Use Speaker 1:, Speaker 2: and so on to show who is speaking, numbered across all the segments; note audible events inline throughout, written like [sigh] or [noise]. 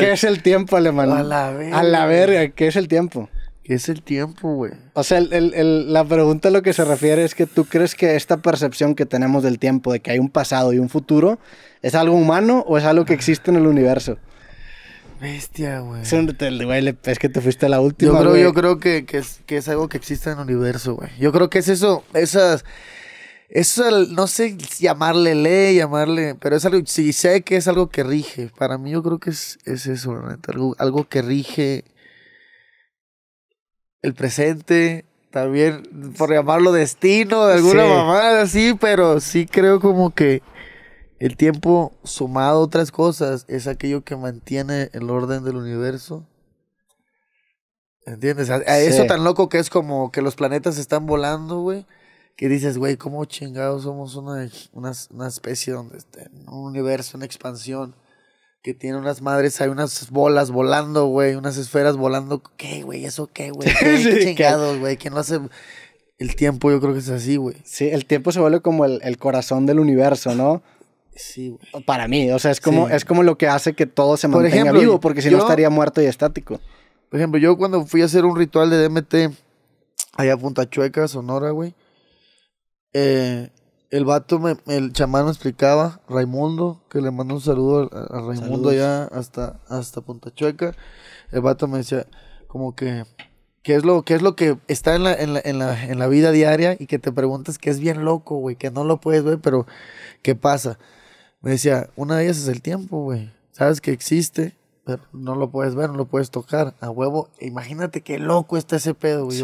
Speaker 1: ¿Qué es
Speaker 2: el tiempo, alemán? A la verga. A la verga, ¿qué es el tiempo? ¿Qué es el tiempo, güey? O sea, la pregunta a lo que se refiere es que tú crees que esta percepción que tenemos del tiempo, de que hay un pasado y un futuro, ¿es algo humano o es algo que existe en el universo?
Speaker 1: Bestia, güey. Es que te fuiste a la última. Yo yo creo que es algo que existe en el universo, güey. Yo creo que es eso, esas eso el, no sé llamarle ley, llamarle, pero es algo, sí sé que es algo que rige. Para mí yo creo que es, es eso, algo, algo que rige el presente, también por llamarlo destino, de alguna mamada así, pero sí creo como que el tiempo sumado a otras cosas es aquello que mantiene el orden del universo. ¿Entiendes? A, eso tan loco que es como que los planetas están volando, güey que dices, güey, ¿cómo chingados somos una, una, especie donde este, un universo una expansión que tiene unas madres, hay unas bolas volando, güey, unas esferas volando? ¿Qué, güey? ¿Eso qué, güey? [laughs] ¿Qué, chingados, güey? ¿Quién lo hace? El tiempo yo creo que es así, güey. Sí, el tiempo se vuelve como el, corazón del
Speaker 2: universo, ¿no? Sí, güey. Para mí, o sea, es como, es como lo que hace que todo se mantenga vivo, porque si no estaría
Speaker 1: muerto y estático. Por ejemplo, yo cuando fui a hacer un ritual de DMT allá a Punta Chueca, Sonora, güey, eh, el vato, me, el chamán me explicaba, Raimundo, que le mandó un saludo a, Raimundo ya, allá hasta, hasta Punta Chueca. El vato me decía, como que, ¿qué es lo, qué es lo que está en la, en, la, en, la, en la vida diaria y que te preguntas que es bien loco, güey, que no lo puedes ver, pero ¿qué pasa? Me decía, una de ellas es el tiempo, güey. Sabes que existe, pero no lo puedes ver, no lo puedes tocar. A huevo, imagínate qué loco está ese pedo, güey.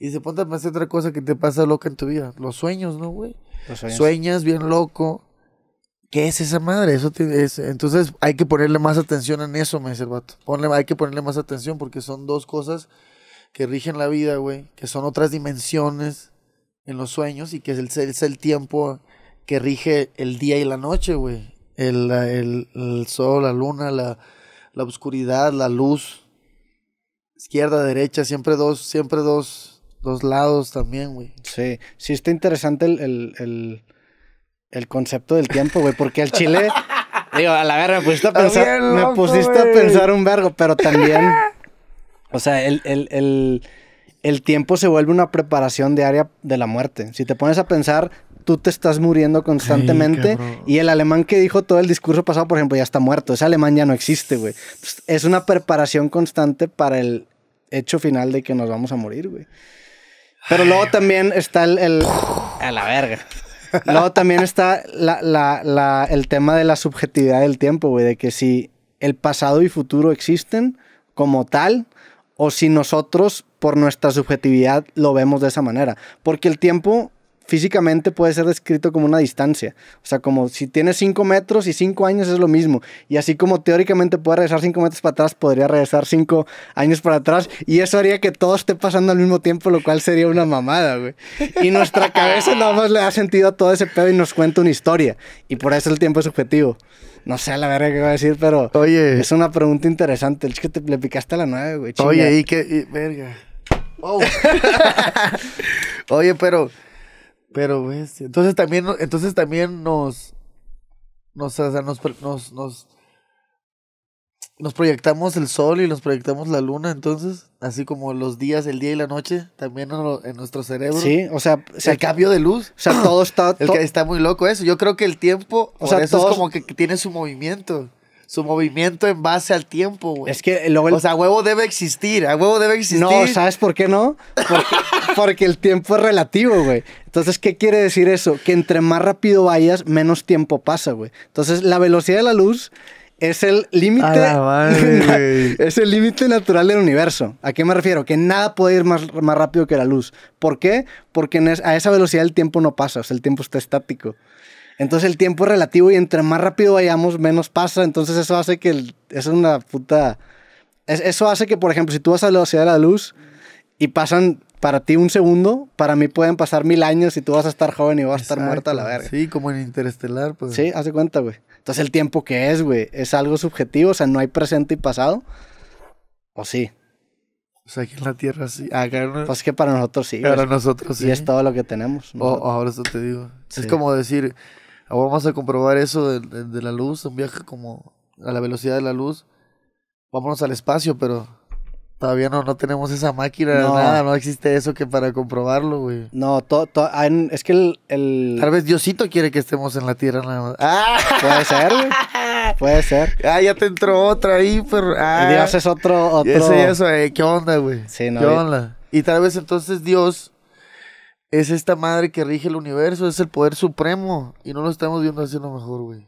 Speaker 1: Y se ponte a hacer otra cosa que te pasa loca en tu vida. Los sueños, ¿no, güey? Sueñas bien loco. ¿Qué es esa madre? Eso entonces hay que ponerle más atención en eso, me dice el vato. hay que ponerle más atención porque son dos cosas que rigen la vida, güey. Que son otras dimensiones en los sueños y que es el, el tiempo que rige el día y la noche, güey. El, sol, la luna, la, la oscuridad, la luz. Izquierda, derecha, siempre dos, siempre dos dos lados también, güey. Sí, sí está interesante el,
Speaker 2: concepto del tiempo, güey, porque al chile, [laughs] digo, a la verga, me pusiste a pensar, me pusiste a pensar un vergo, pero también, o sea, el, el, tiempo se vuelve una preparación diaria de la muerte. Si te pones a pensar, tú te estás muriendo constantemente. y el alemán que dijo todo el discurso pasado, por ejemplo, ya está muerto. Ese alemán ya no existe, güey. Pues, es una preparación constante para el hecho final de que nos vamos a morir, güey. Pero luego también está el, a la verga. Luego también está el tema de la subjetividad del tiempo, güey, de que si el pasado y futuro existen como tal, o si nosotros por nuestra subjetividad lo vemos de esa manera. Porque el tiempo físicamente puede ser descrito como una distancia. O sea, como si tienes 5 metros y 5 años es lo mismo. Y así como teóricamente puede regresar 5 metros para atrás, podría regresar 5 años para atrás. Y eso haría que todo esté pasando al mismo tiempo, lo cual sería una mamada, güey. Y nuestra [laughs] cabeza nada más le da sentido a todo ese pedo y nos cuenta una historia. Y por eso el tiempo es subjetivo. No sé la verga que voy a decir, pero Oye. es una pregunta interesante. El que te le picaste la nueve, güey. Oye, y
Speaker 1: qué... verga. [laughs] Oye, pero... Pero, bestia. Pues, entonces también, entonces también nos. Nos, nos, nos, proyectamos el sol y nos proyectamos la luna, entonces, así como los días, el día y la noche, también en, nuestro cerebro. Sí, o sea, el cambio
Speaker 2: de luz. O sea, todo está. está
Speaker 1: muy loco eso. Yo creo que el tiempo, o sea, todo es como que tiene su movimiento su movimiento en base al tiempo, güey. Es que O sea, a huevo debe existir, a huevo debe existir. No, ¿sabes
Speaker 2: por qué no? [laughs] Porque, el tiempo es relativo, güey. Entonces, ¿qué quiere decir eso? Que entre más rápido vayas, menos tiempo pasa, güey. Entonces, la velocidad de la luz es el límite. [laughs] es el límite natural del universo. ¿A qué me refiero? Que nada puede ir más, más rápido que la luz. ¿Por qué? Porque a esa velocidad el tiempo no pasa, o sea, el tiempo está estático. Entonces el tiempo es relativo y entre más rápido vayamos, menos pasa. Entonces eso hace que... eso es una eso hace que, por ejemplo, si tú vas a la velocidad de la luz y pasan para ti un segundo, para mí pueden pasar mil años y tú vas a estar joven y vas a estar muerta a la verga. Sí, como en Interestelar, pues. Sí, hace cuenta, güey. Entonces el tiempo que es, güey, es algo subjetivo, o sea, no hay presente y pasado. ¿O sí? O sea, aquí en la Tierra sí.
Speaker 1: Ah, pues
Speaker 2: que para nosotros sí. Para nosotros sí. Y es todo lo que tenemos. O,
Speaker 1: ahora eso te digo. Es como decir, vamos a comprobar eso de, la luz, un viaje como a la velocidad de la luz. Vámonos al espacio, pero todavía no, tenemos esa máquina, no. nada, no existe eso que para comprobarlo, güey. No, ah, es que el, Tal vez Diosito quiere que estemos en la Tierra [laughs] Puede ser, güey. Ah. Puede ser. Ah, ya te entró otra ahí, pero... Ah. Dios es otro... otro... eso, eh, ¿qué onda, güey? Sí, no. ¿Qué onda? Y tal vez entonces Dios es esta madre que rige el universo, es el poder supremo. Y no lo estamos viendo así a lo mejor, güey.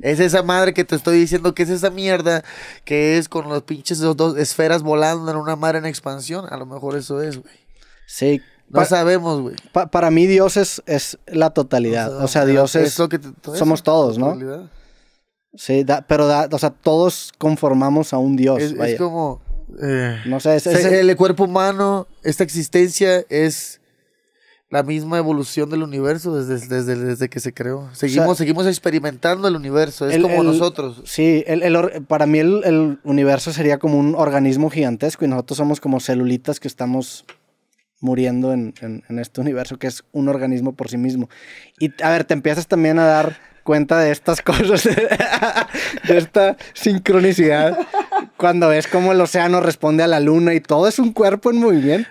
Speaker 1: Es esa madre que te estoy diciendo que es esa mierda que es con los pinches dos, dos esferas volando en una mar en expansión. A lo mejor eso es, güey. Sí.
Speaker 2: No sabemos, güey. para mí Dios es, es la totalidad. O sea, Dios es... que somos todos, ¿no? Sí, pero o sea, todos conformamos a un Dios. Es, como... Eh, no sé, es, el cuerpo
Speaker 1: humano, esta existencia es la misma evolución del universo desde, desde, que se creó. Seguimos, seguimos experimentando el universo, es como nosotros. Sí, el, para mí el,
Speaker 2: universo sería como un organismo gigantesco y nosotros somos como celulitas que estamos muriendo en, en, este universo que es un organismo por sí mismo. Y a ver, te empiezas también a dar cuenta de estas [laughs] cosas, de esta sincronicidad, cuando ves cómo el océano responde a la luna y todo es un cuerpo en movimiento.